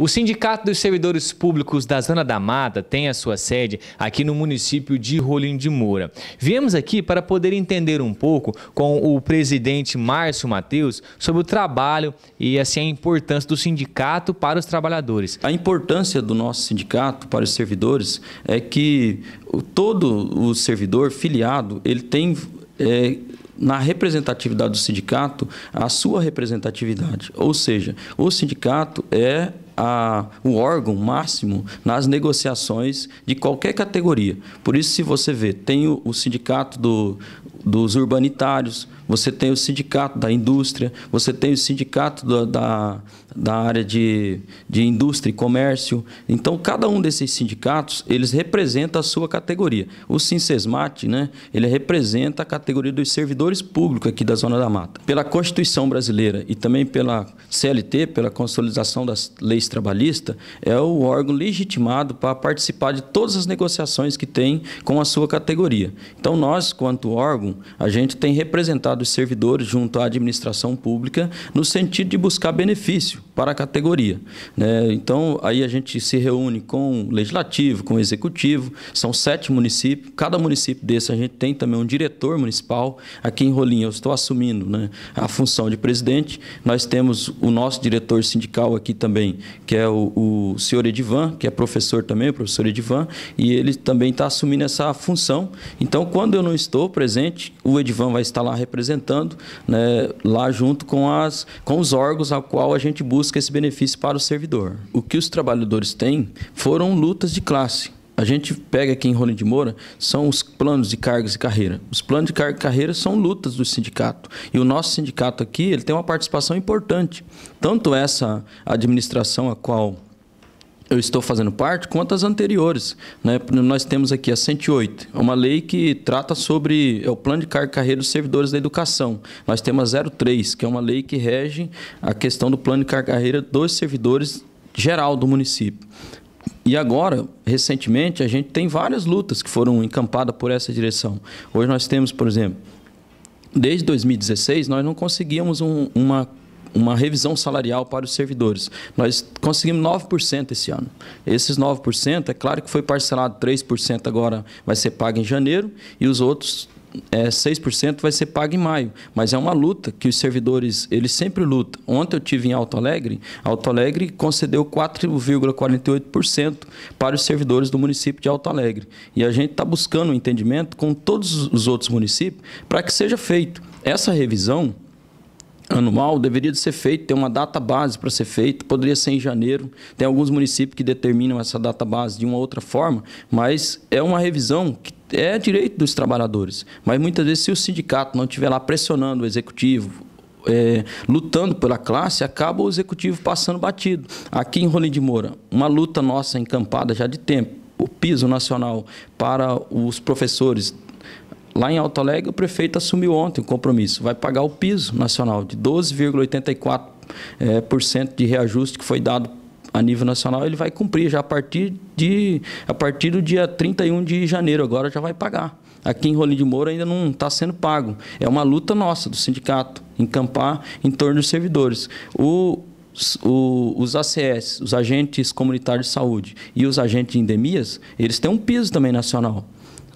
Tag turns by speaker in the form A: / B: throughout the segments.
A: O Sindicato dos Servidores Públicos da Zona da Mata tem a sua sede aqui no município de Rolim de Moura. Viemos aqui para poder entender um pouco com o presidente Márcio Matheus sobre o trabalho e assim a importância do sindicato para os trabalhadores. A importância do nosso sindicato para os servidores é que todo o servidor filiado, ele tem é, na representatividade do sindicato a sua representatividade. Ou seja, o sindicato é a, o órgão máximo nas negociações de qualquer categoria. Por isso, se você vê, tem o, o sindicato do, dos urbanitários, você tem o sindicato da indústria, você tem o sindicato da, da, da área de, de indústria e comércio. Então, cada um desses sindicatos, eles representa a sua categoria. O SINSESMAT, né, ele representa a categoria dos servidores públicos aqui da Zona da Mata. Pela Constituição brasileira e também pela CLT, pela Consolidação das Leis Trabalhistas, é o órgão legitimado para participar de todas as negociações que tem com a sua categoria. Então, nós, quanto órgão, a gente tem representado dos servidores junto à administração pública, no sentido de buscar benefício para a categoria. Né? Então, aí a gente se reúne com o legislativo, com o executivo, são sete municípios, cada município desse a gente tem também um diretor municipal. Aqui em Rolim, eu estou assumindo né, a função de presidente, nós temos o nosso diretor sindical aqui também, que é o, o senhor Edivan, que é professor também, o professor Edivan, e ele também está assumindo essa função. Então, quando eu não estou presente, o Edivan vai estar lá representando representando né, lá junto com, as, com os órgãos a qual a gente busca esse benefício para o servidor. O que os trabalhadores têm foram lutas de classe. A gente pega aqui em Rolim de Moura, são os planos de cargos e carreira. Os planos de cargos e carreira são lutas do sindicato. E o nosso sindicato aqui, ele tem uma participação importante. Tanto essa administração a qual eu estou fazendo parte, quanto às anteriores. Né? Nós temos aqui a 108, é uma lei que trata sobre é o plano de carga e carreira dos servidores da educação. Nós temos a 03, que é uma lei que rege a questão do plano de carga e carreira dos servidores geral do município. E agora, recentemente, a gente tem várias lutas que foram encampadas por essa direção. Hoje nós temos, por exemplo, desde 2016, nós não conseguíamos um, uma uma revisão salarial para os servidores. Nós conseguimos 9% esse ano. Esses 9%, é claro que foi parcelado 3% agora vai ser pago em janeiro e os outros é, 6% vai ser pago em maio, mas é uma luta que os servidores, eles sempre lutam. Ontem eu tive em Alto Alegre, Alto Alegre concedeu 4,48% para os servidores do município de Alto Alegre. E a gente está buscando um entendimento com todos os outros municípios para que seja feito. Essa revisão, anual deveria ser feito, tem uma data base para ser feito, poderia ser em janeiro. Tem alguns municípios que determinam essa data base de uma outra forma, mas é uma revisão que é direito dos trabalhadores. Mas muitas vezes, se o sindicato não estiver lá pressionando o executivo, é, lutando pela classe, acaba o executivo passando batido. Aqui em Rolim de Moura, uma luta nossa encampada já de tempo. O piso nacional para os professores Lá em Alto Alegre, o prefeito assumiu ontem o compromisso, vai pagar o piso nacional de 12,84% é, eh, de reajuste que foi dado a nível nacional, ele vai cumprir já a partir, de, a partir do dia 31 de janeiro, agora já vai pagar. Aqui em Rolim de Moura ainda não está sendo pago. É uma luta nossa do sindicato, encampar em torno dos servidores. O, o, os ACS, os agentes comunitários de saúde e os agentes de endemias, eles têm um piso também nacional.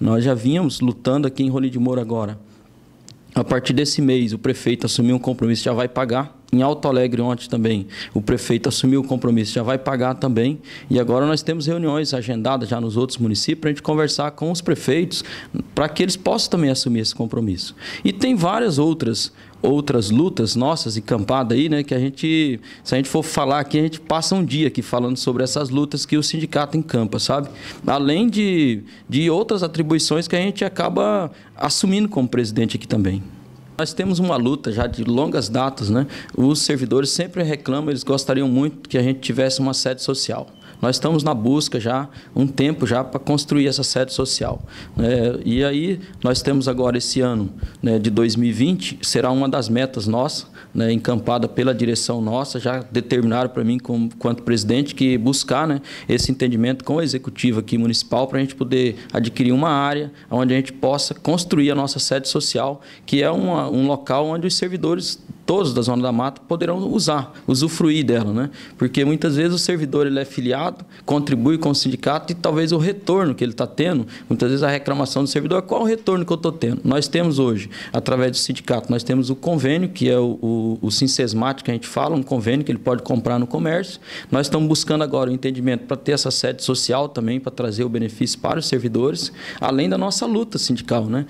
A: Nós já vínhamos lutando aqui em Rolim de Moura agora. A partir desse mês, o prefeito assumiu um compromisso, já vai pagar. Em Alto Alegre ontem também, o prefeito assumiu o compromisso, já vai pagar também. E agora nós temos reuniões agendadas já nos outros municípios para a gente conversar com os prefeitos para que eles possam também assumir esse compromisso. E tem várias outras outras lutas nossas e campada aí, né? Que a gente, se a gente for falar aqui, a gente passa um dia aqui falando sobre essas lutas que o sindicato encampa, sabe? Além de, de outras atribuições que a gente acaba assumindo como presidente aqui também. Nós temos uma luta já de longas datas, né? Os servidores sempre reclamam, eles gostariam muito que a gente tivesse uma sede social. Nós estamos na busca já, um tempo já, para construir essa sede social. É, e aí, nós temos agora esse ano né, de 2020, será uma das metas nossas, né, encampada pela direção nossa, já determinaram para mim, como, quanto presidente, que buscar né, esse entendimento com o executivo aqui municipal para a gente poder adquirir uma área onde a gente possa construir a nossa sede social, que é uma, um local onde os servidores todos da Zona da Mata poderão usar, usufruir dela, né? Porque muitas vezes o servidor ele é filiado, contribui com o sindicato e talvez o retorno que ele está tendo, muitas vezes a reclamação do servidor, é qual o retorno que eu estou tendo? Nós temos hoje, através do sindicato, nós temos o convênio, que é o, o, o SINCESMAT, que a gente fala, um convênio que ele pode comprar no comércio. Nós estamos buscando agora o entendimento para ter essa sede social também, para trazer o benefício para os servidores, além da nossa luta sindical, né?